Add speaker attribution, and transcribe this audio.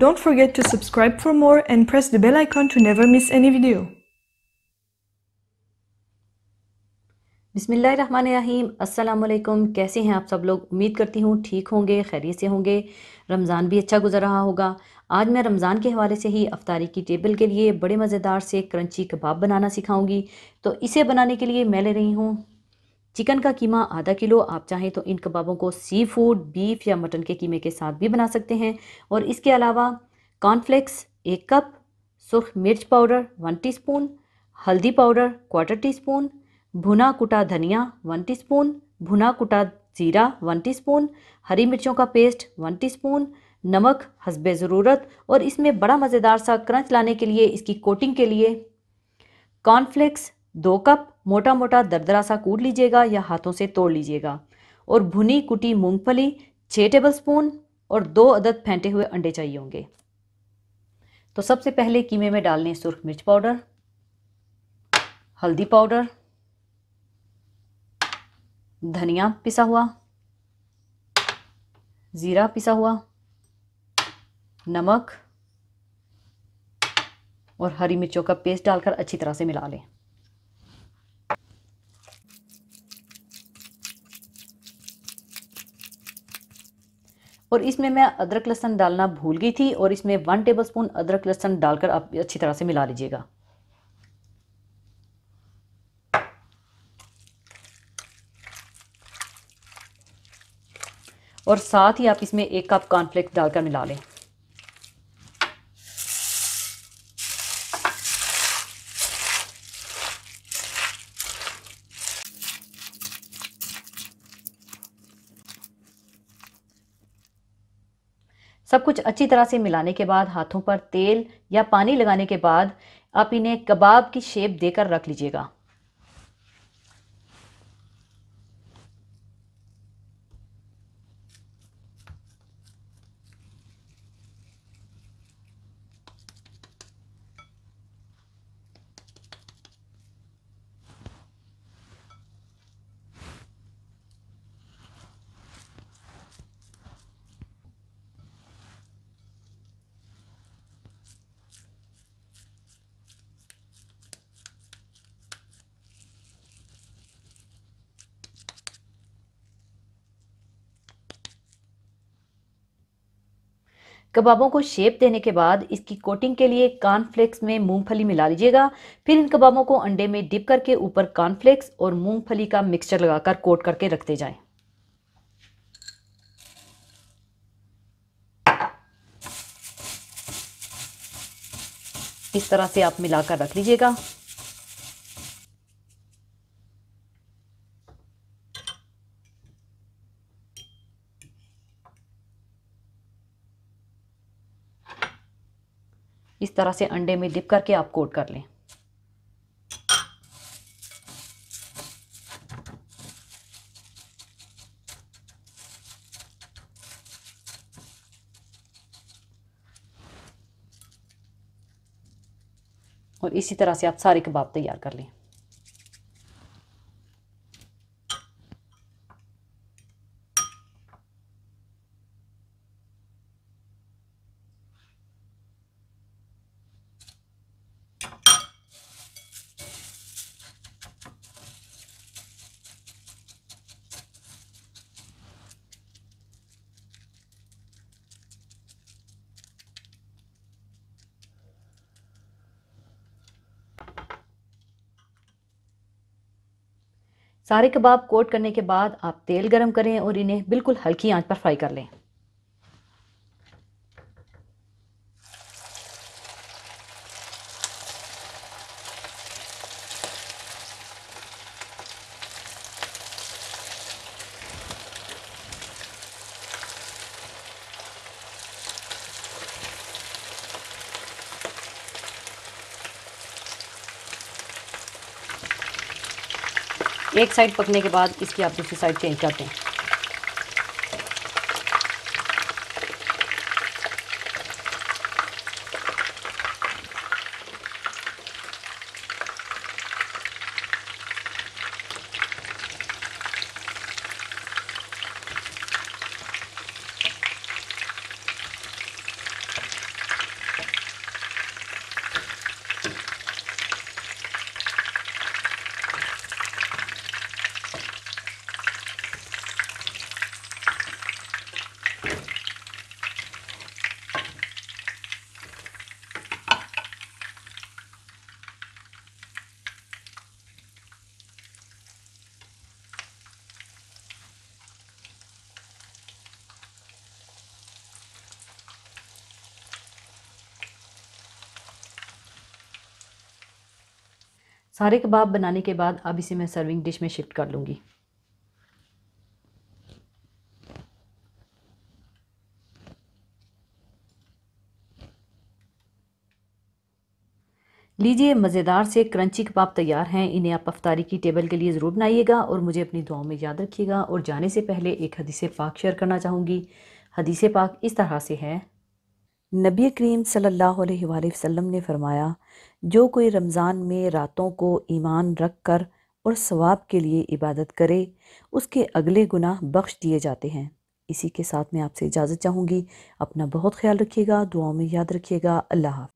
Speaker 1: Don't forget to subscribe for more and press the bell icon to never miss any video. बिसमीम अल्लाम कैसे हैं आप सब लोग उम्मीद करती हूँ ठीक होंगे खैरियत से होंगे रमज़ान भी अच्छा गुजर रहा होगा आज मैं रमज़ान के हवाले से ही अफ्तारी की टेबल के लिए बड़े मज़ेदार से क्रंची कबाब बनाना सिखाऊंगी तो इसे बनाने के लिए मैं ले रही हूँ चिकन का कीमा आधा किलो आप चाहें तो इन कबाबों को सी फूड बीफ या मटन के कीमे के साथ भी बना सकते हैं और इसके अलावा कॉर्नफ्लेक्स एक कप सुर्ख मिर्च पाउडर वन टीस्पून हल्दी पाउडर क्वार्टर टीस्पून भुना कुटा धनिया वन टीस्पून भुना कुटा ज़ीरा वन टीस्पून हरी मिर्चों का पेस्ट वन टीस्पून नमक हसब ज़रूरत और इसमें बड़ा मज़ेदार सा क्रंच लाने के लिए इसकी कोटिंग के लिए कॉर्नफ्लेक्स दो कप मोटा मोटा दरदरा सा कूट लीजिएगा या हाथों से तोड़ लीजिएगा और भुनी कुटी मूंगफली छः टेबल स्पून और दो अदद फेंटे हुए अंडे चाहिए होंगे तो सबसे पहले कीमे में डाल लें सुर्ख मिर्च पाउडर हल्दी पाउडर धनिया पिसा हुआ ज़ीरा पिसा हुआ नमक और हरी मिर्चों का पेस्ट डालकर अच्छी तरह से मिला लें और इसमें मैं अदरक लहसन डालना भूल गई थी और इसमें वन टेबल स्पून अदरक लहसन डालकर आप अच्छी तरह से मिला लीजिएगा और साथ ही आप इसमें एक कप कॉर्नफ्लेक्स डालकर मिला लें सब कुछ अच्छी तरह से मिलाने के बाद हाथों पर तेल या पानी लगाने के बाद आप इन्हें कबाब की शेप देकर रख लीजिएगा कबाबों को शेप देने के बाद इसकी कोटिंग के लिए कॉर्नफ्लेक्स में मूंगफली मिला लीजिएगा फिर इन कबाबों को अंडे में डिप करके ऊपर कॉर्नफ्लेक्स और मूंगफली का मिक्सचर लगाकर कोट करके रखते जाएं। इस तरह से आप मिलाकर रख लीजिएगा इस तरह से अंडे में डिप करके आप कोट कर लें और इसी तरह से आप सारे कबाब तैयार कर लें सारे कबाब कोट करने के बाद आप तेल गरम करें और इन्हें बिल्कुल हल्की आंच पर फ्राई कर लें एक साइड पकने के बाद इसकी आप दूसरी साइड चेंज करते हैं सारे कबाब बनाने के बाद अब इसे मैं सर्विंग डिश में शिफ्ट कर लूँगी लीजिए मज़ेदार से क्रंची कबाब तैयार हैं इन्हें आप अफ्तारी की टेबल के लिए ज़रूर बनाइएगा और मुझे अपनी दुआओं में याद रखिएगा और जाने से पहले एक हदीसे पाक शेयर करना चाहूँगी हदीसे पाक इस तरह से है नबी करीम सल्लल्लाहु अलैहि वसल्लम ने फरमाया जो कोई रमज़ान में रातों को ईमान रख कर और सवाब के लिए इबादत करे उसके अगले गुनाह बख्श दिए जाते हैं इसी के साथ मैं आपसे इजाज़त चाहूँगी अपना बहुत ख्याल रखिएगा दुआओं में याद रखिएगा अल्लाह